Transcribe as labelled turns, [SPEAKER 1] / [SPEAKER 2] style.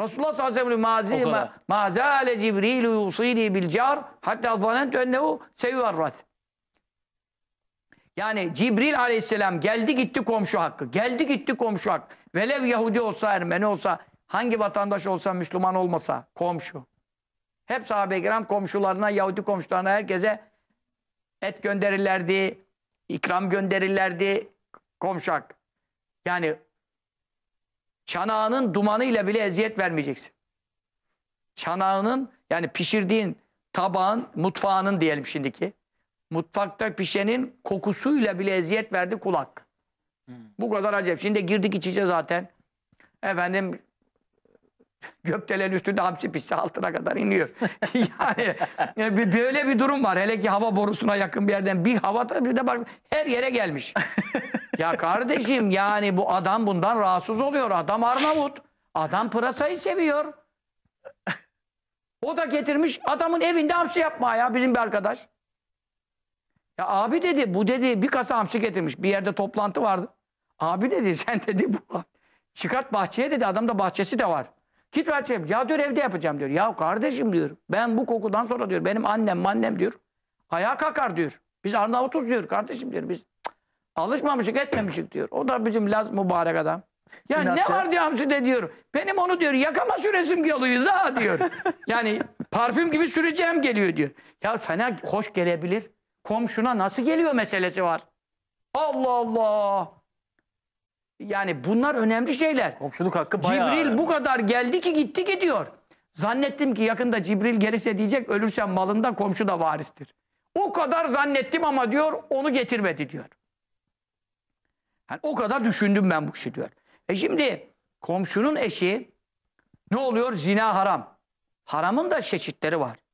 [SPEAKER 1] Resulullah sallallahu aleyhi ve sellem ma, ma zâle Cibril yusini bil car hatta zanentu ennehu seyvarrat. Yani Cibril aleyhisselam geldi gitti komşu hakkı. Geldi gitti komşu hakkı. Velev Yahudi olsa Ermeni olsa hangi vatandaş olsa Müslüman olmasa komşu. Hep sahabe-i kiram komşularına, Yahudi komşularına herkese et gönderirlerdi, ikram gönderirlerdi, komşak. Yani Çanağının dumanıyla bile eziyet vermeyeceksin. Çanağının yani pişirdiğin tabağın, mutfağının diyelim şimdiki. Mutfakta pişenin kokusuyla bile eziyet verdi kulak. Hmm. Bu kadar acayip. Şimdi girdik içice zaten. Efendim gökdelen üstünde hamsi pişse altına kadar iniyor. yani e, böyle bir durum var. Hele ki hava borusuna yakın bir yerden bir hava bir de bak her yere gelmiş. ya kardeşim yani bu adam bundan rahatsız oluyor. Adam Arnavut. Adam pırasayı seviyor. O da getirmiş adamın evinde hamsi yapma ya bizim bir arkadaş. Ya abi dedi bu dedi bir kasa hamsi getirmiş. Bir yerde toplantı vardı. Abi dedi sen dedi bu çıkart bahçeye dedi adamda bahçesi de var. Git bahçeye ya diyor evde yapacağım diyor. Ya kardeşim diyor ben bu kokudan sonra diyor benim annem annem diyor ayağa kalkar diyor. Biz Arnavutuz diyor kardeşim diyor biz Alışmamışık etmemişik diyor. O da bizim Laz mübarek adam. Ya İnatçı. ne var diyor Hamsi'de diyor. Benim onu diyor yakama süresim geliyor da diyor. yani parfüm gibi süreceğim geliyor diyor. Ya sana hoş gelebilir. Komşuna nasıl geliyor meselesi var. Allah Allah. Yani bunlar önemli şeyler. Komşuluk hakkı bayağı. Cibril bu kadar geldi ki gitti gidiyor. Zannettim ki yakında Cibril gelirse diyecek ölürsen malında komşu da varistir. O kadar zannettim ama diyor onu getirmedi diyor. Yani o kadar düşündüm ben bu işi diyor. E şimdi komşunun eşi ne oluyor? Zina haram. Haramın da çeşitleri var.